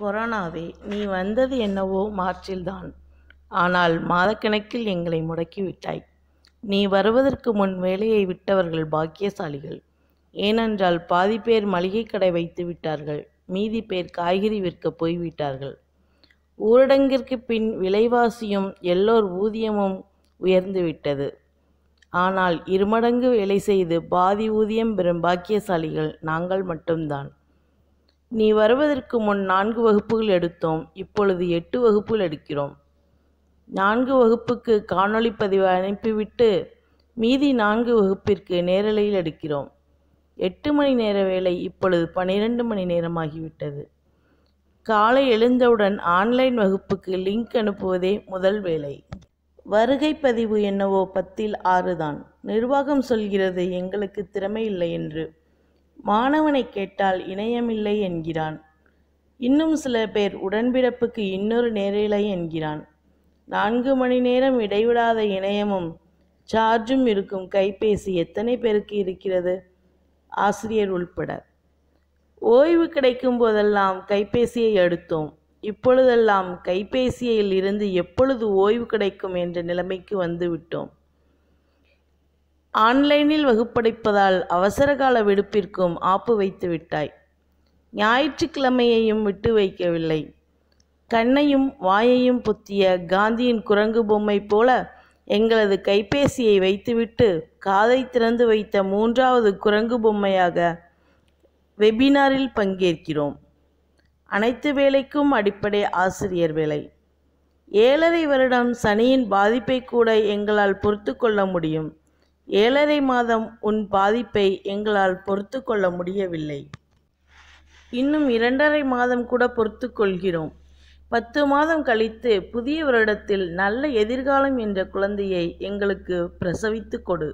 கொரோனாவே நீ வந்தது என்னவோ மார்ச்சில்தான் ஆனால் மாதக்கணக்கில் எங்களை முடக்கிவிட்டாய் நீ வருவதற்கு முன் வேலையை விட்டவர்கள் பாக்கியசாலிகள் ஏனென்றால் பாதி பேர் மளிகை கடை வைத்து விட்டார்கள் மீதி பேர் காய்கறி விற்க போய்விட்டார்கள் ஊரடங்கிற்கு பின் விலைவாசியும் எல்லோர் ஊதியமும் உயர்ந்துவிட்டது ஆனால் இருமடங்கு வேலை செய்து பாதி ஊதியம் பெறும் பாக்கியசாலிகள் நாங்கள் மட்டும்தான் நீ வருவதற்கு முன் நான்கு வகுப்புகள் எடுத்தோம் இப்பொழுது எட்டு வகுப்புகள் எடுக்கிறோம் நான்கு வகுப்புக்கு காணொளி பதிவு அனுப்பிவிட்டு மீதி நான்கு வகுப்பிற்கு நேரலையில் எடுக்கிறோம் எட்டு மணி நேர வேலை இப்பொழுது பனிரெண்டு மணி நேரமாகிவிட்டது காலை எழுந்தவுடன் ஆன்லைன் வகுப்புக்கு லிங்க் அனுப்புவதே முதல் வேலை வருகை பதிவு என்னவோ பத்தில் ஆறுதான் நிர்வாகம் சொல்கிறது எங்களுக்கு திறமை இல்லை என்று மாணவனை கேட்டால் இணையமில்லை என்கிறான் இன்னும் சில பேர் உடன்பிறப்புக்கு இன்னொரு நேரில்லை என்கிறான் நான்கு மணி நேரம் இடைவிடாத இணையமும் சார்ஜும் இருக்கும் கைபேசி எத்தனை பேருக்கு இருக்கிறது ஆசிரியர் உள்பட ஓய்வு கிடைக்கும் போதெல்லாம் கைபேசியை எடுத்தோம் இப்பொழுதெல்லாம் கைபேசியில் இருந்து எப்பொழுது ஓய்வு கிடைக்கும் என்ற நிலைமைக்கு வந்துவிட்டோம் ஆன்லைனில் வகுப்படைப்பதால் அவசரகால விடுப்பிற்கும் ஆப்பு வைத்து விட்டாய் ஞாயிற்றுக்கிழமையையும் விட்டு வைக்கவில்லை கண்ணையும் வாயையும் புத்திய காந்தியின் குரங்கு பொம்மை போல எங்களது கைபேசியை வைத்துவிட்டு காதை திறந்து வைத்த மூன்றாவது குரங்கு பொம்மையாக வெபினாரில் பங்கேற்கிறோம் அனைத்து வேலைக்கும் அடிப்படை ஆசிரியர் வேலை ஏழரை வருடம் சனியின் பாதிப்பை கூட எங்களால் பொறுத்து கொள்ள முடியும் ஏழரை மாதம் உன் பாதிப்பை எங்களால் பொறுத்து கொள்ள முடியவில்லை இன்னும் இரண்டரை மாதம் கூட பொறுத்து கொள்கிறோம் பத்து மாதம் கழித்து புதிய வருடத்தில் நல்ல எதிர்காலம் என்ற குழந்தையை எங்களுக்கு பிரசவித்து கொடு